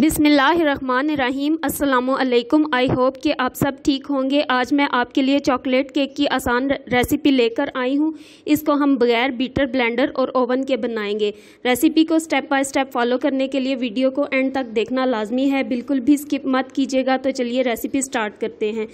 बिसमीम् अल्लाम I hope कि आप सब ठीक होंगे आज मैं आपके लिए चॉकलेट केक की आसान रेसिपी लेकर आई हूँ इसको हम बगैर बीटर ब्लेंडर और ओवन के बनाएंगे रेसिपी को स्टेप बाय स्टेप फॉलो करने के लिए वीडियो को एंड तक देखना लाजमी है बिल्कुल भी स्किप मत कीजिएगा तो चलिए रेसिपी स्टार्ट करते हैं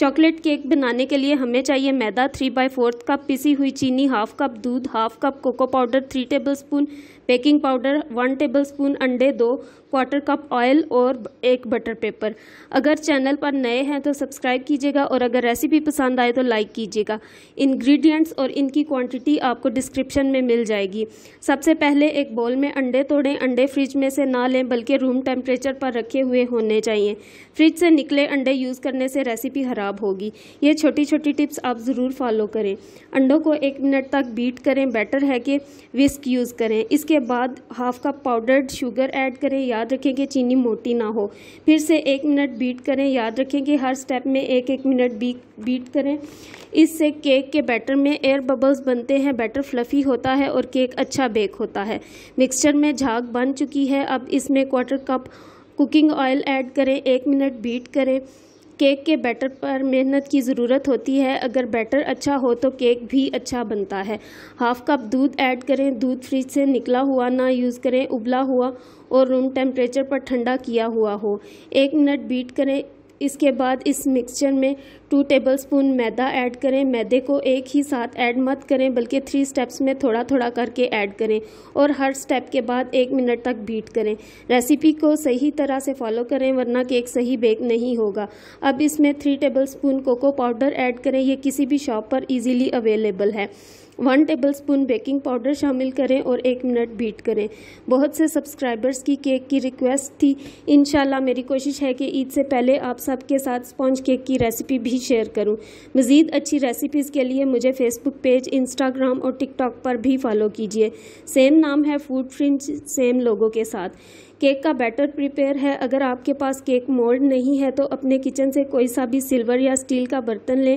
चॉकलेट केक बनाने के लिए हमें चाहिए मैदा थ्री बाई फोर्थ कप पिसी हुई चीनी हाफ कप दूध half cup cocoa powder three tablespoon baking powder one tablespoon अंडे दो क्वार्टर कप ऑयल और एक बटर पेपर अगर चैनल पर नए हैं तो सब्सक्राइब कीजिएगा और अगर रेसिपी पसंद आए तो लाइक कीजिएगा इंग्रेडिएंट्स और इनकी क्वांटिटी आपको डिस्क्रिप्शन में मिल जाएगी सबसे पहले एक बॉल में अंडे तोड़ें अंडे फ्रिज में से ना लें बल्कि रूम टेम्परेचर पर रखे हुए होने चाहिए फ्रिज से निकले अंडे यूज़ करने से रेसिपी हरा ख़राब होगी ये छोटी छोटी टिप्स आप ज़रूर फॉलो करें अंडों को एक मिनट तक बीट करें बेटर है कि विस्क यूज़ करें इसके बाद half cup powdered sugar add करें याद रखें कि चीनी मोटी ना हो फिर से एक मिनट बीट करें याद रखें कि हर स्टेप में एक एक मिनट बीट करें इससे केक के बैटर में एयर बबल्स बनते हैं बैटर फ्लफ़ी होता है और केक अच्छा बेक होता है मिक्सचर में झाग बन चुकी है अब इसमें quarter cup cooking oil add करें एक मिनट बीट करें केक के बैटर पर मेहनत की ज़रूरत होती है अगर बैटर अच्छा हो तो केक भी अच्छा बनता है हाफ़ कप दूध ऐड करें दूध फ्रिज से निकला हुआ ना यूज़ करें उबला हुआ और रूम टेम्परेचर पर ठंडा किया हुआ हो एक मिनट बीट करें इसके बाद इस मिक्सचर में टू टेबलस्पून मैदा ऐड करें मैदे को एक ही साथ ऐड मत करें बल्कि थ्री स्टेप्स में थोड़ा थोड़ा करके ऐड करें और हर स्टेप के बाद एक मिनट तक बीट करें रेसिपी को सही तरह से फॉलो करें वरना केक सही बेक नहीं होगा अब इसमें three spoon cocoa powder add करें यह किसी भी शॉप पर ईजिली अवेलेबल है one tablespoon baking powder शामिल करें और एक मिनट बीट करें बहुत से सब्सक्राइबर्स की केक की रिक्वेस्ट थी इन मेरी कोशिश है कि ईद से पहले आप सबके साथ स्पॉन्ज केक की रेसिपी भी शेयर करूं। मज़ीद अच्छी रेसिपीज़ के लिए मुझे फेसबुक पेज इंस्टाग्राम और टिकटॉक पर भी फॉलो कीजिए सेम नाम है फूड फ्रिंज सेम लोगों के साथ केक का बैटर प्रिपेयर है अगर आपके पास केक मोल्ड नहीं है तो अपने किचन से कोई सा भी सिल्वर या स्टील का बर्तन लें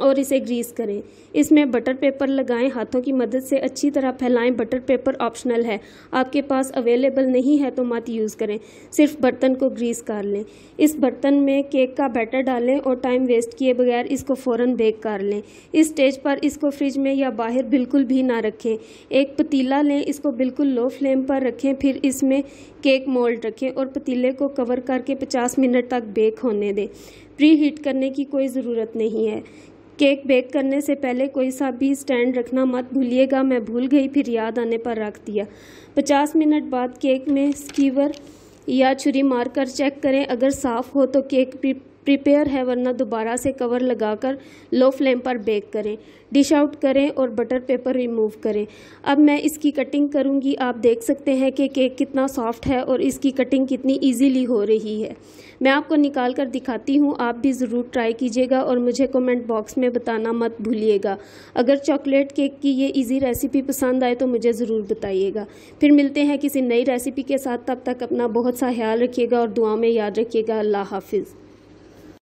और इसे ग्रीस करें इसमें बटर पेपर लगाएं हाथों की मदद से अच्छी तरह फैलाएं बटर पेपर ऑप्शनल है आपके पास अवेलेबल नहीं है तो मत यूज़ करें सिर्फ बर्तन को ग्रीस कर लें इस बर्तन में केक का बैटर डालें और टाइम वेस्ट किए बगैर इसको फ़ौर बेक कर लें इस स्टेज पर इसको फ्रिज में या बाहर बिल्कुल भी ना रखें एक पतीला लें इसको बिल्कुल लो फ्लेम पर रखें फिर इसमें केक मोल्ड रखें और पतीले को कवर करके पचास मिनट तक बेक होने दें प्री हीट करने की कोई ज़रूरत नहीं है केक बेक करने से पहले कोई सा भी स्टैंड रखना मत भूलिएगा मैं भूल गई फिर याद आने पर रख दिया 50 मिनट बाद केक में स्कीवर या छुरी मारकर चेक करें अगर साफ़ हो तो केक प्रिपेयर है वरना दोबारा से कवर लगाकर लो फ्लेम पर बेक करें डिश आउट करें और बटर पेपर रिमूव करें अब मैं इसकी कटिंग करूंगी आप देख सकते हैं कि केक कितना सॉफ्ट है और इसकी कटिंग कितनी इजीली हो रही है मैं आपको निकाल कर दिखाती हूँ आप भी ज़रूर ट्राई कीजिएगा और मुझे कमेंट बॉक्स में बताना मत भूलिएगा अगर चॉकलेट केक की ये ईजी रेसिपी पसंद आए तो मुझे ज़रूर बताइएगा फिर मिलते हैं किसी नई रेसिपी के साथ तब तक अपना बहुत सा ख्याल रखिएगा और दुआ में याद रखिएगा अल्लाह हाफिज़